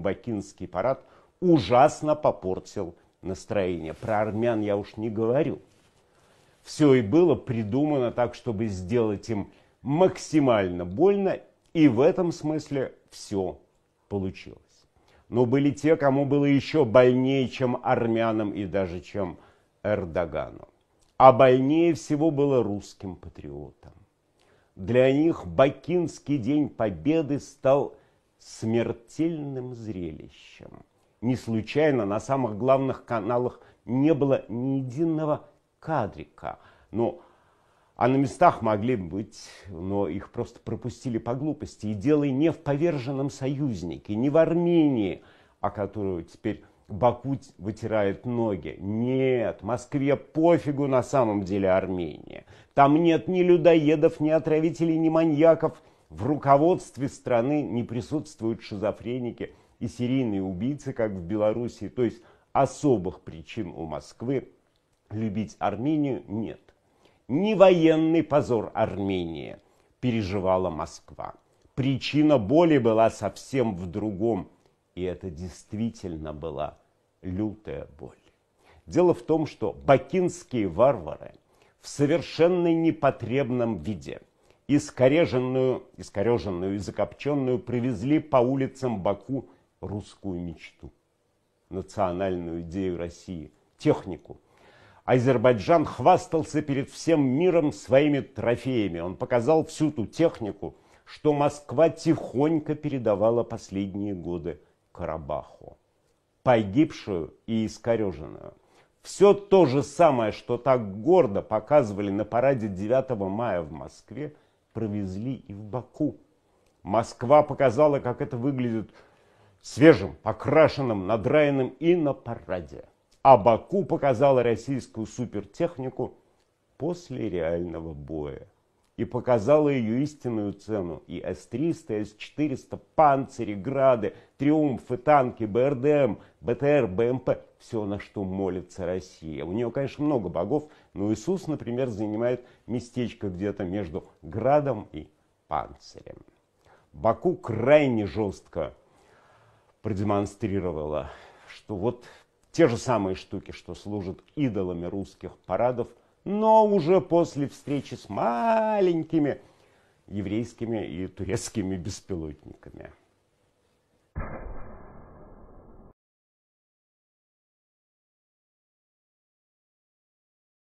Бакинский парад ужасно попортил настроение. Про армян я уж не говорю. Все и было придумано так, чтобы сделать им максимально больно, и в этом смысле все получилось. Но были те, кому было еще больнее, чем армянам и даже чем Эрдогану. А больнее всего было русским патриотам. Для них Бакинский день Победы стал – смертельным зрелищем. Не случайно на самых главных каналах не было ни единого кадрика. Но, а на местах могли быть, но их просто пропустили по глупости. И дело и не в поверженном союзнике, не в Армении, о которую теперь Баку вытирает ноги. Нет, Москве пофигу на самом деле Армения. Там нет ни людоедов, ни отравителей, ни маньяков – в руководстве страны не присутствуют шизофреники и серийные убийцы, как в Беларуси. То есть особых причин у Москвы любить Армению нет. Не военный позор Армении переживала Москва. Причина боли была совсем в другом. И это действительно была лютая боль. Дело в том, что бакинские варвары в совершенно непотребном виде – искореженную, искореженную и закопченную привезли по улицам Баку русскую мечту, национальную идею России, технику. Азербайджан хвастался перед всем миром своими трофеями. Он показал всю ту технику, что Москва тихонько передавала последние годы Карабаху, погибшую и искореженную. Все то же самое, что так гордо показывали на параде 9 мая в Москве, провезли и в Баку. Москва показала, как это выглядит свежим, окрашенным, надраенным и на параде. А Баку показала российскую супертехнику после реального боя и показала ее истинную цену. И С-300, С-400, панцири, грады, триумфы, танки, БРДМ, эм, БТР, БМП эм – все, на что молится Россия. У нее, конечно, много богов, но Иисус, например, занимает местечко где-то между градом и панцирем. Баку крайне жестко продемонстрировала, что вот те же самые штуки, что служат идолами русских парадов – но уже после встречи с маленькими еврейскими и турецкими беспилотниками.